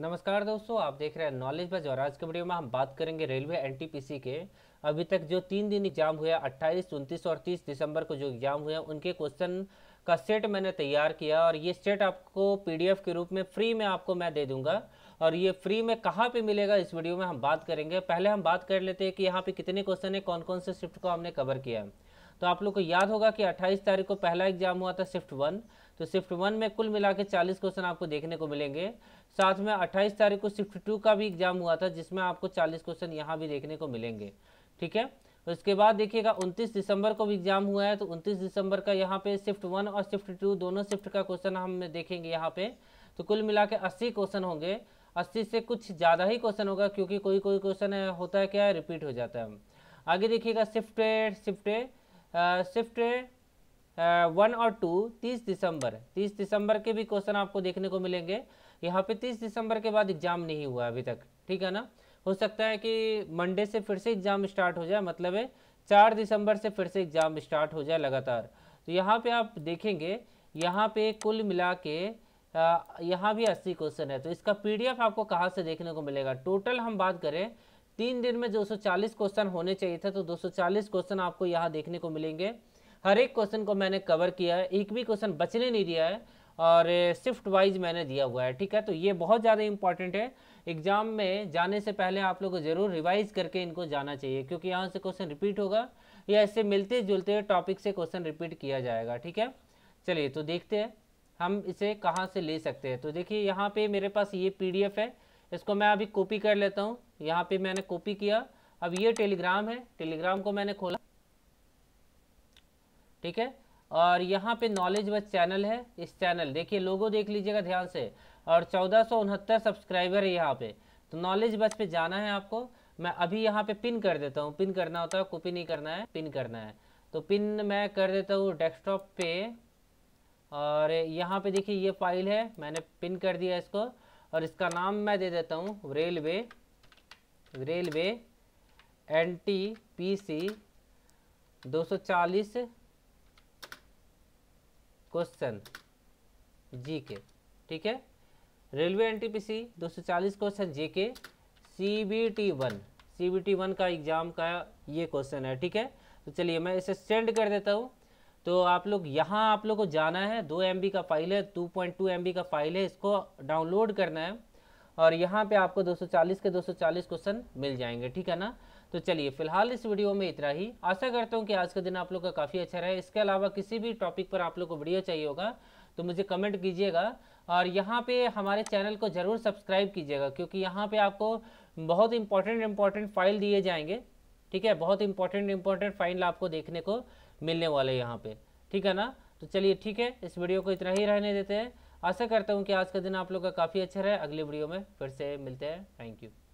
नमस्कार दोस्तों आप देख रहे हैं नॉलेज बज और आज के वीडियो में हम बात करेंगे रेलवे एनटीपीसी के अभी तक जो तीन दिन एग्जाम हुए 28, उनतीस और 30 दिसंबर को जो एग्जाम हुए उनके क्वेश्चन का सेट मैंने तैयार किया और ये सेट आपको पीडीएफ के रूप में फ्री में आपको मैं दे दूंगा और ये फ्री में कहाँ पे मिलेगा इस वीडियो में हम बात करेंगे पहले हम बात कर लेते हैं कि यहाँ पे कितने क्वेश्चन है कौन कौन से शिफ्ट को हमने कवर किया है तो आप लोग को याद होगा कि 28 तारीख को पहला एग्जाम हुआ था शिफ्ट वन तो शिफ्ट वन में कुल मिला के चालीस क्वेश्चन आपको देखने को मिलेंगे साथ में अट्ठाईस तारीख को शिफ्ट टू का भी एग्जाम हुआ था जिसमें आपको चालीस क्वेश्चन यहाँ भी देखने को मिलेंगे ठीक है उसके बाद देखिएगा 29 दिसंबर को भी एग्जाम हुआ है तो 29 दिसंबर का यहाँ पे शिफ्ट वन और शिफ्ट टू दोनों शिफ्ट का क्वेश्चन हम देखेंगे यहाँ पे तो कुल मिला के अस्सी क्वेश्चन होंगे अस्सी से कुछ ज़्यादा ही क्वेश्चन होगा क्योंकि कोई कोई क्वेश्चन होता है क्या है रिपीट हो जाता है आगे देखिएगा शिफ्ट शिफ्ट शिफ्ट वन और टू तीस दिसंबर तीस दिसंबर के भी क्वेश्चन आपको देखने को मिलेंगे यहाँ पे तीस दिसंबर के बाद एग्जाम नहीं हुआ अभी तक ठीक है ना हो सकता है कि मंडे से फिर से एग्जाम स्टार्ट हो जाए मतलब है चार दिसंबर से फिर से एग्जाम स्टार्ट हो जाए लगातार तो यहाँ पे आप देखेंगे यहाँ पे कुल मिला के uh, यहाँ भी अस्सी क्वेश्चन है तो इसका पीडीएफ आपको कहाँ से देखने को मिलेगा टोटल हम बात करें तीन दिन में दो क्वेश्चन होने चाहिए थे तो दो क्वेश्चन आपको यहाँ देखने को मिलेंगे हर एक क्वेश्चन को मैंने कवर किया है एक भी क्वेश्चन बचने नहीं दिया है और शिफ्ट वाइज मैंने दिया हुआ है ठीक है तो ये बहुत ज़्यादा इंपॉर्टेंट है एग्जाम में जाने से पहले आप लोग को ज़रूर रिवाइज करके इनको जाना चाहिए क्योंकि यहाँ से क्वेश्चन रिपीट होगा या इससे मिलते जुलते टॉपिक से क्वेश्चन रिपीट किया जाएगा ठीक है चलिए तो देखते हैं हम इसे कहाँ से ले सकते हैं तो देखिए यहाँ पे मेरे पास ये पीडीएफ है इसको मैं अभी कॉपी कर लेता हूँ यहाँ पे मैंने कॉपी किया अब ये टेलीग्राम है टेलीग्राम को मैंने खोला ठीक है और यहाँ पे नॉलेज बस चैनल है इस चैनल देखिए लोगो देख लीजिएगा ध्यान से और चौदह सब्सक्राइबर है यहाँ पे तो नॉलेज बस पे जाना है आपको मैं अभी यहाँ पे पिन कर देता हूँ पिन करना होता है कॉपी नहीं करना है पिन करना है तो पिन मैं कर देता हूँ डेस्कटॉप पे और यहाँ पे देखिए ये फाइल है मैंने पिन कर दिया इसको और इसका नाम मैं दे देता हूँ railway railway N T P C दो सौ चालीस क्वेश्चन जी के ठीक है railway NTPC 240 question J K C B T one C B T one का एग्जाम का ये क्वेश्चन है ठीक है तो चलिए मैं इसे सेंड कर देता हूँ तो आप लोग यहाँ आप लोग को जाना है दो एम का फाइल है टू पॉइंट टू एम का फाइल है इसको डाउनलोड करना है और यहाँ पे आपको 240 के 240 क्वेश्चन मिल जाएंगे ठीक है ना तो चलिए फिलहाल इस वीडियो में इतना ही आशा करता हूँ कि आज का दिन आप लोग का काफ़ी अच्छा रहे इसके अलावा किसी भी टॉपिक पर आप लोग को वीडियो चाहिए होगा तो मुझे कमेंट कीजिएगा और यहाँ पे हमारे चैनल को ज़रूर सब्सक्राइब कीजिएगा क्योंकि यहाँ पे आपको बहुत इंपॉर्टेंट इम्पॉर्टेंट फाइल दिए जाएंगे ठीक है बहुत इंपॉर्टेंट इम्पॉर्टेंट फाइल आपको देखने को मिलने वाले यहाँ पर ठीक है ना तो चलिए ठीक है इस वीडियो को इतना ही रहने देते हैं आशा करता हूँ कि आज का दिन आप लोग का काफ़ी अच्छा रहे अगले वीडियो में फिर से मिलते हैं थैंक यू